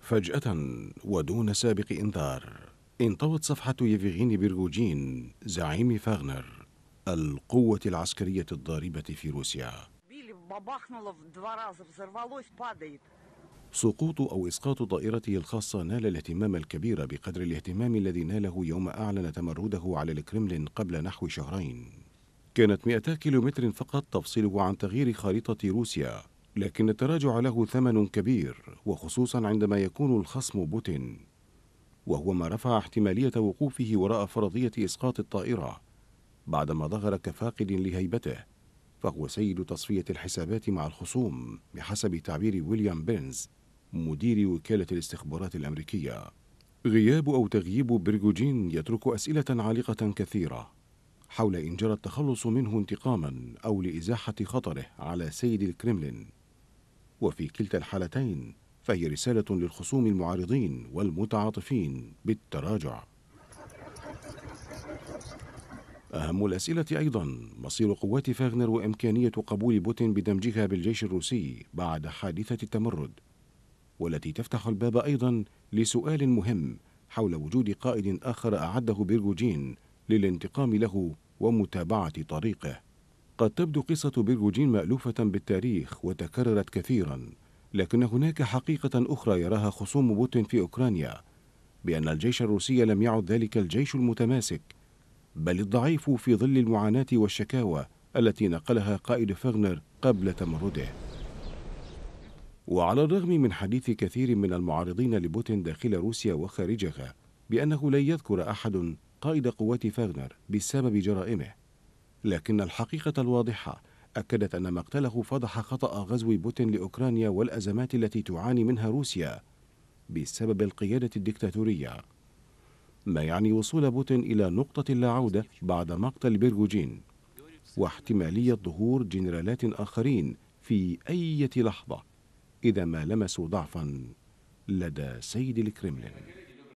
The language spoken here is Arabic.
فجأة ودون سابق إنذار انطوت صفحة يفيغيني بيرغوجين زعيم فاغنر القوة العسكرية الضاربة في روسيا سقوط أو إسقاط طائرته الخاصة نال الاهتمام الكبير بقدر الاهتمام الذي ناله يوم أعلن تمرده على الكرملين قبل نحو شهرين كانت 200 كيلومتر فقط تفصله عن تغيير خريطة روسيا لكن التراجع له ثمن كبير وخصوصا عندما يكون الخصم بوتين وهو ما رفع احتمالية وقوفه وراء فرضية إسقاط الطائرة بعدما ظهر كفاقد لهيبته فهو سيد تصفية الحسابات مع الخصوم بحسب تعبير ويليام بيرنز مدير وكالة الاستخبارات الأمريكية غياب أو تغييب بريغوجين يترك أسئلة عالقة كثيرة حول إن جرى التخلص منه انتقاما أو لإزاحة خطره على سيد الكرملين وفي كلتا الحالتين فهي رسالة للخصوم المعارضين والمتعاطفين بالتراجع أهم الأسئلة أيضا مصير قوات فاغنر وإمكانية قبول بوتين بدمجها بالجيش الروسي بعد حادثة التمرد والتي تفتح الباب أيضا لسؤال مهم حول وجود قائد آخر أعده بيرغوجين للانتقام له ومتابعة طريقه قد تبدو قصة بيرجوجين مألوفة بالتاريخ وتكررت كثيرا لكن هناك حقيقة أخرى يراها خصوم بوتين في أوكرانيا بأن الجيش الروسي لم يعد ذلك الجيش المتماسك بل الضعيف في ظل المعاناة والشكاوى التي نقلها قائد فاغنر قبل تمرده وعلى الرغم من حديث كثير من المعارضين لبوتين داخل روسيا وخارجها بأنه لن يذكر أحد قائد قوات فاغنر بسبب جرائمه لكن الحقيقة الواضحة أكدت أن مقتله فضح خطأ غزو بوتين لأوكرانيا والأزمات التي تعاني منها روسيا بسبب القيادة الدكتاتورية ما يعني وصول بوتين إلى نقطة اللاعودة بعد مقتل بيرغوجين واحتمالية ظهور جنرالات آخرين في أي لحظة إذا ما لمسوا ضعفا لدى سيد الكرملين